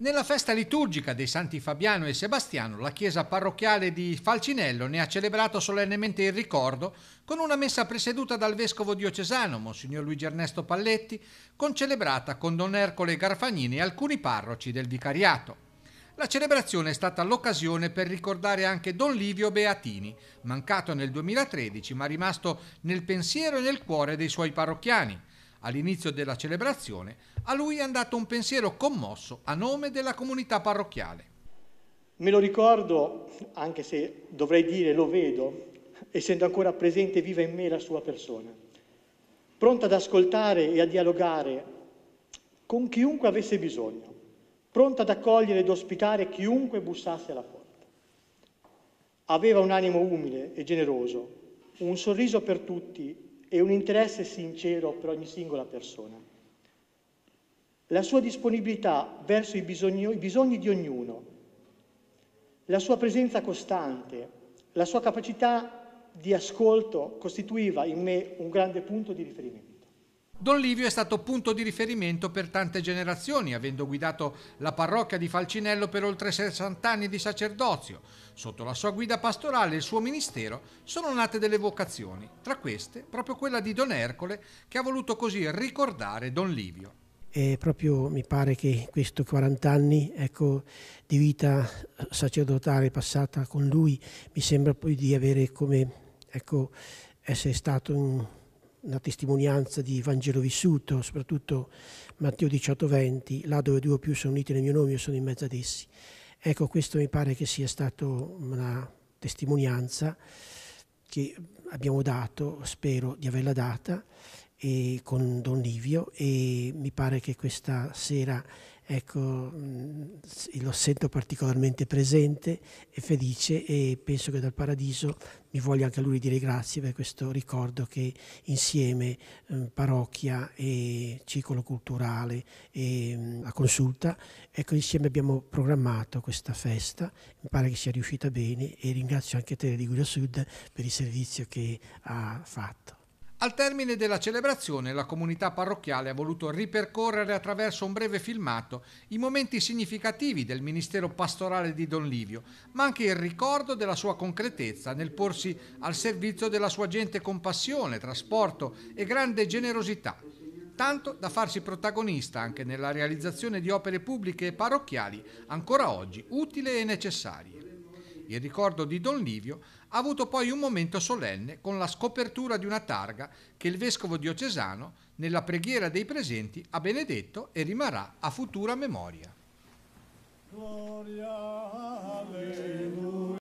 Nella festa liturgica dei Santi Fabiano e Sebastiano, la chiesa parrocchiale di Falcinello ne ha celebrato solennemente il ricordo con una messa presieduta dal vescovo diocesano, Monsignor Luigi Ernesto Palletti, concelebrata con Don Ercole Garfagnini e alcuni parroci del vicariato. La celebrazione è stata l'occasione per ricordare anche Don Livio Beatini, mancato nel 2013 ma rimasto nel pensiero e nel cuore dei suoi parrocchiani All'inizio della celebrazione a lui è andato un pensiero commosso a nome della comunità parrocchiale. Me lo ricordo, anche se dovrei dire lo vedo, essendo ancora presente e viva in me la sua persona, pronta ad ascoltare e a dialogare con chiunque avesse bisogno, pronta ad accogliere ed ospitare chiunque bussasse alla porta. Aveva un animo umile e generoso, un sorriso per tutti e un interesse sincero per ogni singola persona. La sua disponibilità verso i bisogni, i bisogni di ognuno, la sua presenza costante, la sua capacità di ascolto costituiva in me un grande punto di riferimento. Don Livio è stato punto di riferimento per tante generazioni, avendo guidato la parrocchia di Falcinello per oltre 60 anni di sacerdozio. Sotto la sua guida pastorale e il suo ministero sono nate delle vocazioni, tra queste proprio quella di Don Ercole, che ha voluto così ricordare Don Livio. E proprio mi pare che questi 40 anni ecco, di vita sacerdotale passata con lui mi sembra poi di avere come ecco, essere stato un una testimonianza di Vangelo vissuto, soprattutto Matteo 18:20, là dove due o più sono uniti nel mio nome, io sono in mezzo ad essi. Ecco, questo mi pare che sia stata una testimonianza che abbiamo dato, spero di averla data, con Don Livio e mi pare che questa sera ecco, lo sento particolarmente presente e felice e penso che dal paradiso mi voglia anche a lui dire grazie per questo ricordo che insieme eh, parrocchia e ciclo culturale e mh, la consulta, ecco, insieme abbiamo programmato questa festa, mi pare che sia riuscita bene e ringrazio anche te Liguria Sud per il servizio che ha fatto. Al termine della celebrazione la comunità parrocchiale ha voluto ripercorrere attraverso un breve filmato i momenti significativi del ministero pastorale di Don Livio, ma anche il ricordo della sua concretezza nel porsi al servizio della sua gente con passione, trasporto e grande generosità, tanto da farsi protagonista anche nella realizzazione di opere pubbliche e parrocchiali ancora oggi utili e necessarie il ricordo di Don Livio ha avuto poi un momento solenne con la scopertura di una targa che il vescovo diocesano, nella preghiera dei presenti, ha benedetto e rimarrà a futura memoria. Gloria, alleluia.